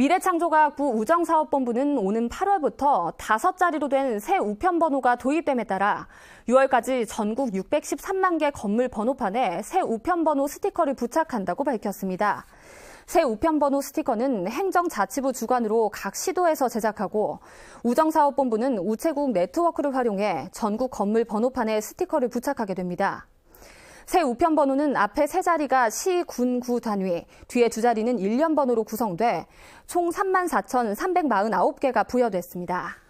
미래창조과학부 우정사업본부는 오는 8월부터 5자리로 된 새 우편 번호가 도입됨에 따라 6월까지 전국 613만 개 건물 번호판에 새 우편 번호 스티커를 부착한다고 밝혔습니다. 새 우편번호 스티커는 행정자치부 주관으로 각 시도에서 제작하고 우정사업본부는 우체국 네트워크를 활용해 전국 건물 번호판에 스티커를 부착하게 됩니다. 새 우편 번호는 앞에 세 자리가 시, 군, 구 단위, 뒤에 두 자리는 일련 번호로 구성돼 총 34,349개가 부여됐습니다.